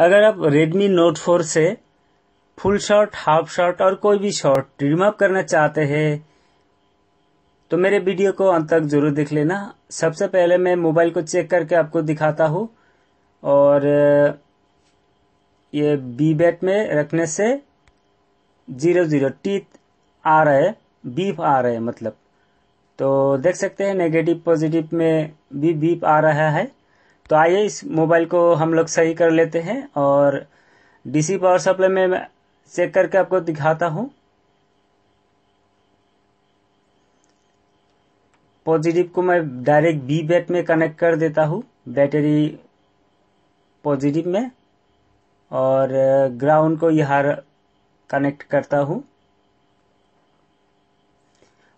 अगर आप Redmi Note 4 से फुल शॉर्ट हाफ शॉर्ट और कोई भी शॉर्ट ट्रिम अप करना चाहते हैं तो मेरे वीडियो को अंत तक जरूर देख लेना सबसे पहले मैं मोबाइल को चेक करके आपको दिखाता हूँ और ये बी बैट में रखने से जीरो जीरो टीथ आ रहा है बीप आ रहा है मतलब तो देख सकते हैं नेगेटिव पॉजिटिव में भी बीप आ रहा है तो आइए इस मोबाइल को हम लोग सही कर लेते हैं और डीसी पावर सप्लाई में चेक करके आपको दिखाता हूं पॉजिटिव को मैं डायरेक्ट बी बैट में कनेक्ट कर देता हूं बैटरी पॉजिटिव में और ग्राउंड uh, को यहां कनेक्ट करता हूं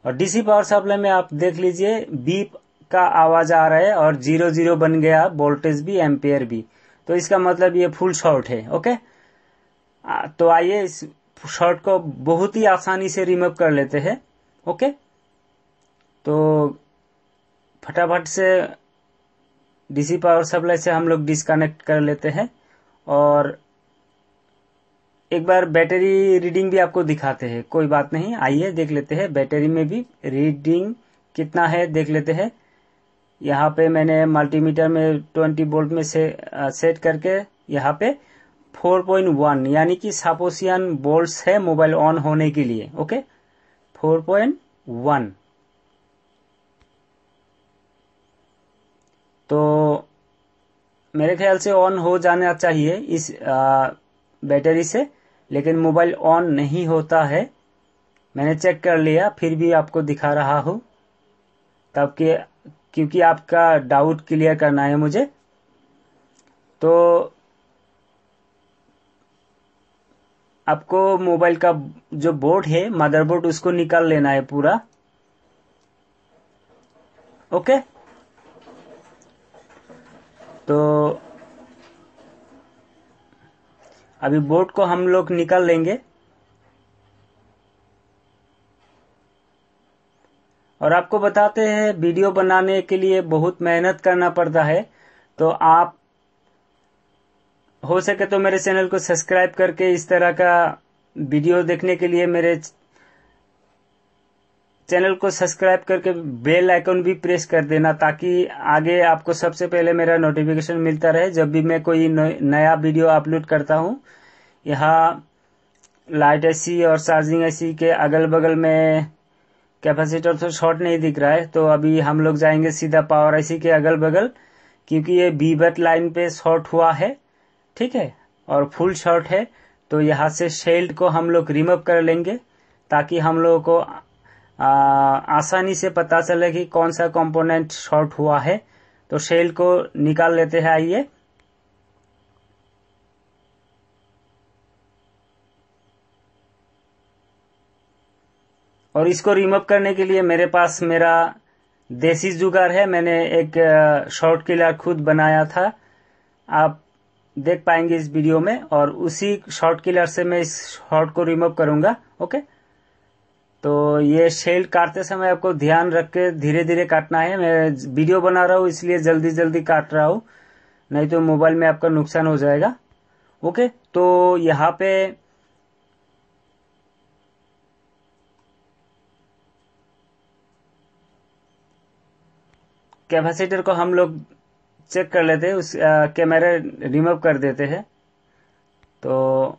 और डीसी पावर सप्लाई में आप देख लीजिए बी का आवाज आ रहा है और जीरो जीरो बन गया वोल्टेज भी एम्पेयर भी तो इसका मतलब ये फुल शॉर्ट है ओके तो आइए इस शॉर्ट को बहुत ही आसानी से रिमूव कर लेते हैं ओके तो फटाफट से डीसी पावर सप्लाई से हम लोग डिस्कनेक्ट कर लेते हैं और एक बार बैटरी रीडिंग भी आपको दिखाते हैं कोई बात नहीं आइए देख लेते हैं बैटरी में भी रीडिंग कितना है देख लेते हैं यहाँ पे मैंने मल्टीमीटर में 20 वोल्ट में से सेट करके यहाँ पे 4.1 यानी कि सापोसियन बोल्ट है मोबाइल ऑन होने के लिए ओके 4.1 तो मेरे ख्याल से ऑन हो जाना चाहिए इस बैटरी से लेकिन मोबाइल ऑन नहीं होता है मैंने चेक कर लिया फिर भी आपको दिखा रहा हूं तब के क्योंकि आपका डाउट क्लियर करना है मुझे तो आपको मोबाइल का जो बोर्ड है मदरबोर्ड उसको निकाल लेना है पूरा ओके तो अभी बोर्ड को हम लोग निकाल लेंगे और आपको बताते हैं वीडियो बनाने के लिए बहुत मेहनत करना पड़ता है तो आप हो सके तो मेरे चैनल को सब्सक्राइब करके इस तरह का वीडियो देखने के लिए मेरे चैनल को सब्सक्राइब करके बेल आइकन भी प्रेस कर देना ताकि आगे आपको सबसे पहले मेरा नोटिफिकेशन मिलता रहे जब भी मैं कोई नया वीडियो अपलोड करता हूँ यहाँ लाइट एसी और चार्जिंग एसी के अगल बगल में कैपेसिटर तो शॉर्ट नहीं दिख रहा है तो अभी हम लोग जाएंगे सीधा पावर आईसी के अगल बगल क्योंकि ये बीबत लाइन पे शॉर्ट हुआ है ठीक है और फुल शॉर्ट है तो यहाँ से शेल्ड को हम लोग रिमूव कर लेंगे ताकि हम लोगों को आ, आसानी से पता चले कि कौन सा कंपोनेंट शॉर्ट हुआ है तो शेल्ड को निकाल लेते हैं आइए और इसको रिमूव करने के लिए मेरे पास मेरा देसी जुगाड़ है मैंने एक शॉर्ट किलर खुद बनाया था आप देख पाएंगे इस वीडियो में और उसी शॉर्ट किलर से मैं इस शॉर्ट को रिमूव करूंगा ओके तो ये शेल काटते समय आपको ध्यान रख के धीरे धीरे काटना है मैं वीडियो बना रहा हूँ इसलिए जल्दी जल्दी काट रहा हूँ नहीं तो मोबाइल में आपका नुकसान हो जाएगा ओके तो यहाँ पे कैपेसिटर को हम लोग चेक कर लेते हैं उस कैमरे रिमूव कर देते हैं तो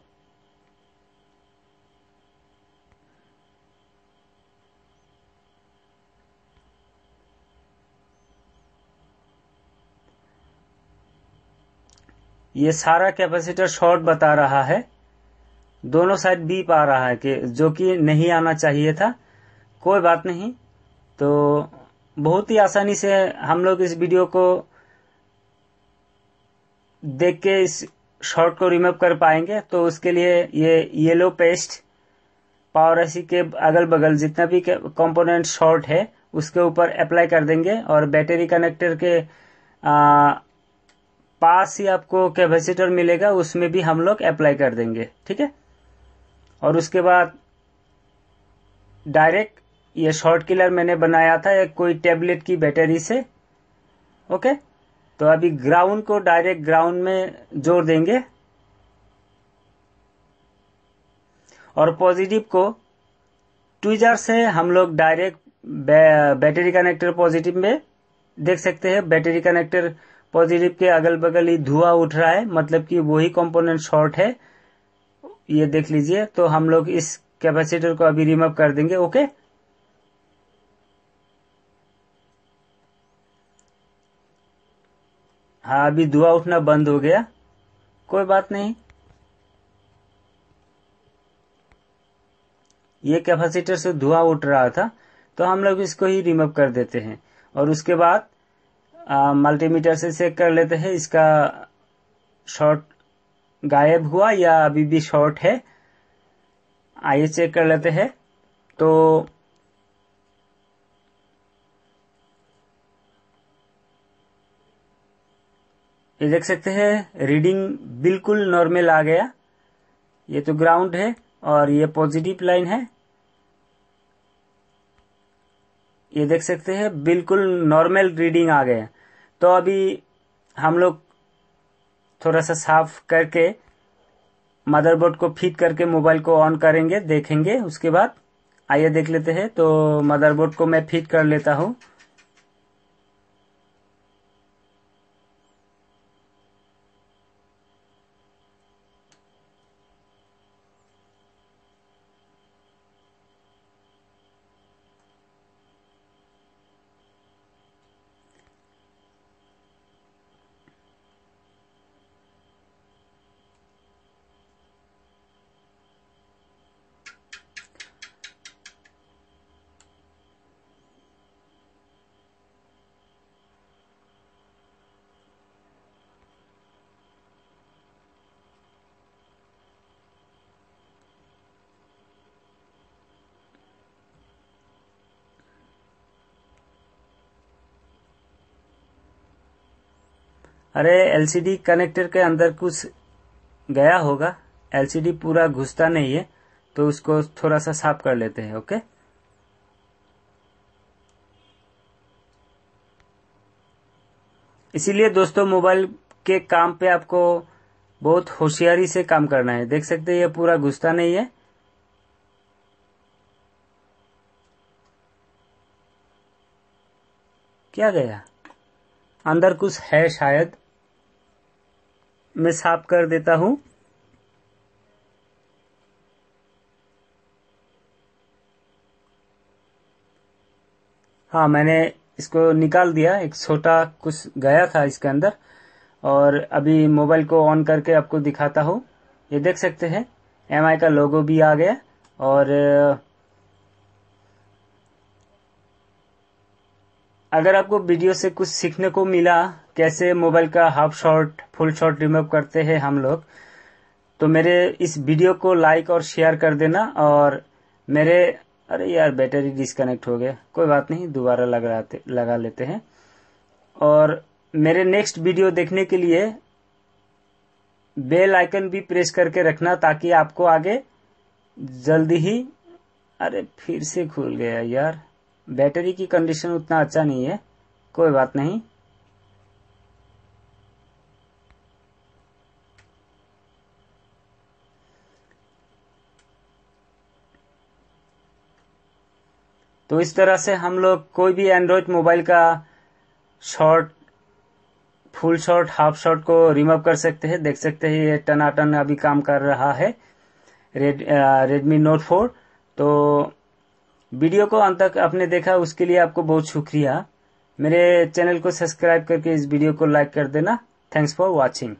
ये सारा कैपेसिटर शॉर्ट बता रहा है दोनों साइड बीप आ रहा है कि जो कि नहीं आना चाहिए था कोई बात नहीं तो बहुत ही आसानी से हम लोग इस वीडियो को देख के इस शॉर्ट को रिमूव कर पाएंगे तो उसके लिए ये येलो पेस्ट पावर एसी के अगल बगल जितना भी कंपोनेंट शॉर्ट है उसके ऊपर अप्लाई कर देंगे और बैटरी कनेक्टर के आ, पास ही आपको कैपेसिटर मिलेगा उसमें भी हम लोग अप्लाई कर देंगे ठीक है और उसके बाद डायरेक्ट ये शॉर्ट किलर मैंने बनाया था कोई टेबलेट की बैटरी से ओके तो अभी ग्राउंड को डायरेक्ट ग्राउंड में जोड़ देंगे और पॉजिटिव को ट्विजर से हम लोग डायरेक्ट बैटरी कनेक्टर पॉजिटिव में देख सकते हैं बैटरी कनेक्टर पॉजिटिव के अगल बगल ही धुआं उठ रहा है मतलब कि वही कंपोनेंट शॉर्ट है ये देख लीजिए तो हम लोग इस कैपेसिटर को अभी रिमूव कर देंगे ओके हाँ अभी धुआं उठना बंद हो गया कोई बात नहीं ये कैपेसिटर से धुआं उठ रहा था तो हम लोग इसको ही रिमूव कर देते हैं और उसके बाद मल्टीमीटर से चेक कर लेते हैं इसका शॉर्ट गायब हुआ या अभी भी शॉर्ट है आइए चेक कर लेते हैं तो ये देख सकते हैं रीडिंग बिल्कुल नॉर्मल आ गया ये तो ग्राउंड है और ये पॉजिटिव लाइन है ये देख सकते हैं बिल्कुल नॉर्मल रीडिंग आ गया तो अभी हम लोग थोड़ा सा साफ करके मदरबोर्ड को फिट करके मोबाइल को ऑन करेंगे देखेंगे उसके बाद आइए देख लेते हैं तो मदरबोर्ड को मैं फिट कर लेता हूँ अरे एलसीडी कनेक्टर के अंदर कुछ गया होगा एलसीडी पूरा घुसता नहीं है तो उसको थोड़ा सा साफ कर लेते हैं ओके इसीलिए दोस्तों मोबाइल के काम पे आपको बहुत होशियारी से काम करना है देख सकते हैं ये पूरा घुसता नहीं है क्या गया अंदर कुछ है शायद मैं साफ कर देता हूं हाँ मैंने इसको निकाल दिया एक छोटा कुछ गया था इसके अंदर और अभी मोबाइल को ऑन करके आपको दिखाता हूँ ये देख सकते हैं एम का लोगो भी आ गया और अगर आपको वीडियो से कुछ सीखने को मिला कैसे मोबाइल का half short full short remove करते हैं हम लोग तो मेरे इस वीडियो को लाइक और शेयर कर देना और मेरे अरे यार बैटरी डिस्कनेक्ट हो गया कोई बात नहीं दोबारा लगाते लगा लेते हैं और मेरे नेक्स्ट वीडियो देखने के लिए बेल आइकन भी प्रेस करके रखना ताकि आपको आगे जल्दी ही अरे फिर से खुल गया यार बैटरी की कंडीशन उतना अच्छा नहीं है कोई बात नहीं तो इस तरह से हम लोग कोई भी एंड्रॉइड मोबाइल का short full short half short को रिमूव कर सकते हैं देख सकते हैं ये टनाटन अभी काम कर रहा है रेड रेडमी नोट फोर तो वीडियो को अंत तक आपने देखा उसके लिए आपको बहुत शुक्रिया मेरे चैनल को सब्सक्राइब करके इस वीडियो को लाइक कर देना थैंक्स फॉर वॉचिंग